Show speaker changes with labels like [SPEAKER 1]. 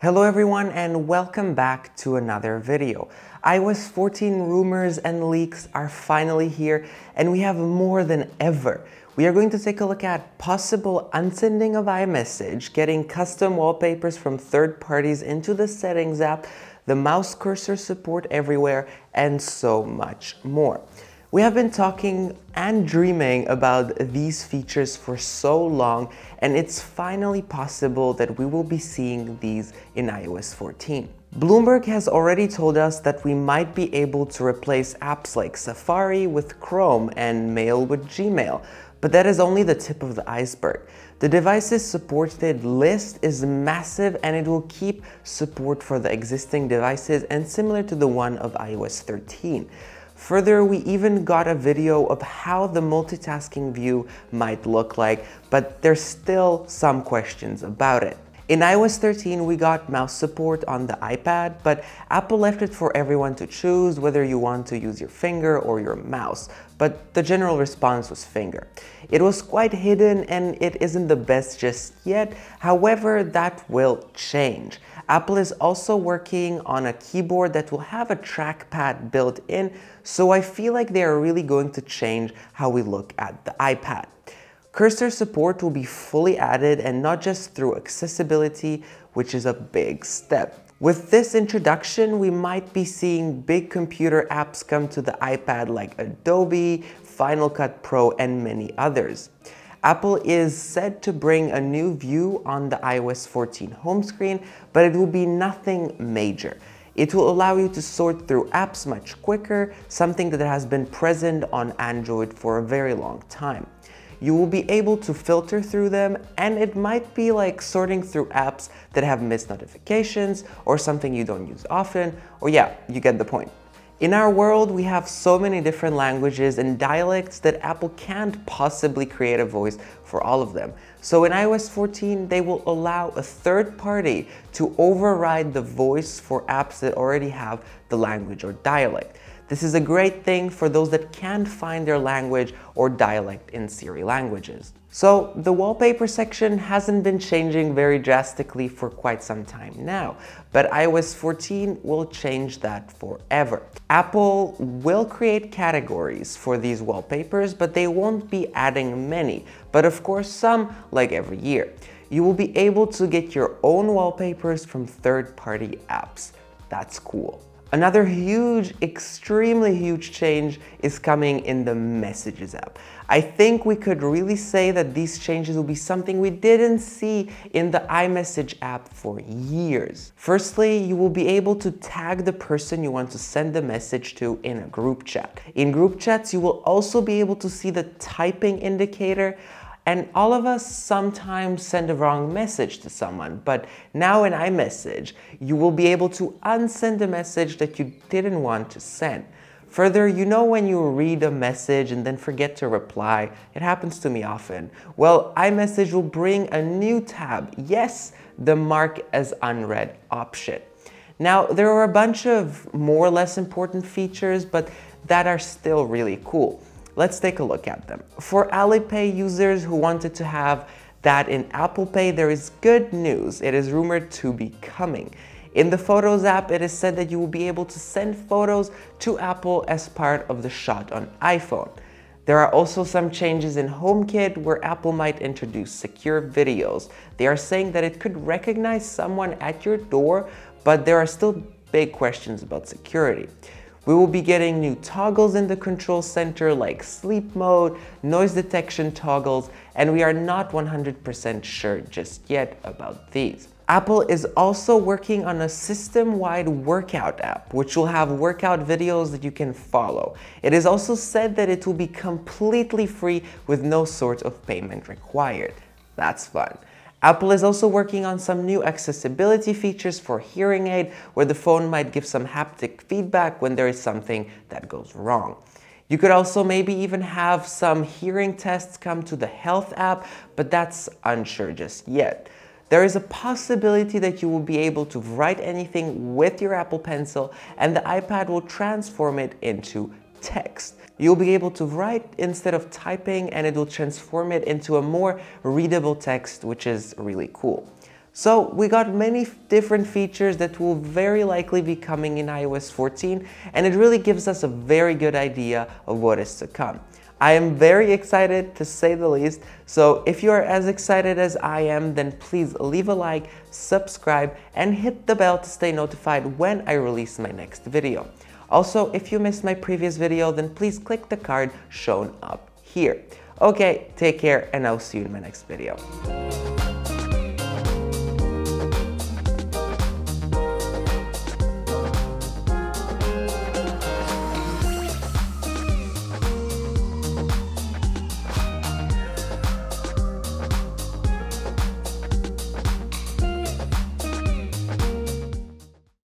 [SPEAKER 1] Hello everyone and welcome back to another video. iOS 14 rumors and leaks are finally here and we have more than ever. We are going to take a look at possible unsending of iMessage, getting custom wallpapers from third parties into the settings app, the mouse cursor support everywhere, and so much more. We have been talking and dreaming about these features for so long and it's finally possible that we will be seeing these in iOS 14. Bloomberg has already told us that we might be able to replace apps like Safari with Chrome and Mail with Gmail, but that is only the tip of the iceberg. The devices supported list is massive and it will keep support for the existing devices and similar to the one of iOS 13. Further, we even got a video of how the multitasking view might look like, but there's still some questions about it. In iOS 13, we got mouse support on the iPad, but Apple left it for everyone to choose whether you want to use your finger or your mouse, but the general response was finger. It was quite hidden and it isn't the best just yet, however, that will change. Apple is also working on a keyboard that will have a trackpad built in, so I feel like they are really going to change how we look at the iPad. Cursor support will be fully added and not just through accessibility, which is a big step. With this introduction, we might be seeing big computer apps come to the iPad like Adobe, Final Cut Pro, and many others. Apple is said to bring a new view on the iOS 14 home screen, but it will be nothing major. It will allow you to sort through apps much quicker, something that has been present on Android for a very long time. You will be able to filter through them and it might be like sorting through apps that have missed notifications or something you don't use often, or yeah, you get the point. In our world, we have so many different languages and dialects that Apple can't possibly create a voice for all of them. So in iOS 14, they will allow a third party to override the voice for apps that already have the language or dialect. This is a great thing for those that can't find their language or dialect in Siri languages. So the wallpaper section hasn't been changing very drastically for quite some time now, but iOS 14 will change that forever. Apple will create categories for these wallpapers, but they won't be adding many, but of course some like every year. You will be able to get your own wallpapers from third-party apps. That's cool. Another huge, extremely huge change is coming in the Messages app. I think we could really say that these changes will be something we didn't see in the iMessage app for years. Firstly, you will be able to tag the person you want to send the message to in a group chat. In group chats, you will also be able to see the typing indicator and all of us sometimes send a wrong message to someone, but now in iMessage, you will be able to unsend a message that you didn't want to send. Further, you know when you read a message and then forget to reply, it happens to me often. Well, iMessage will bring a new tab, yes, the mark as unread option. Now, there are a bunch of more or less important features, but that are still really cool. Let's take a look at them. For Alipay users who wanted to have that in Apple Pay, there is good news. It is rumored to be coming. In the Photos app, it is said that you will be able to send photos to Apple as part of the shot on iPhone. There are also some changes in HomeKit where Apple might introduce secure videos. They are saying that it could recognize someone at your door, but there are still big questions about security. We will be getting new toggles in the control center like sleep mode, noise detection toggles, and we are not 100% sure just yet about these. Apple is also working on a system-wide workout app, which will have workout videos that you can follow. It is also said that it will be completely free with no sort of payment required. That's fun. Apple is also working on some new accessibility features for hearing aid where the phone might give some haptic feedback when there is something that goes wrong. You could also maybe even have some hearing tests come to the health app, but that's unsure just yet. There is a possibility that you will be able to write anything with your Apple Pencil and the iPad will transform it into text. You'll be able to write instead of typing and it will transform it into a more readable text, which is really cool. So we got many different features that will very likely be coming in iOS 14 and it really gives us a very good idea of what is to come. I am very excited to say the least, so if you are as excited as I am then please leave a like, subscribe and hit the bell to stay notified when I release my next video. Also, if you missed my previous video, then please click the card shown up here. Okay, take care and I'll see you in my next video.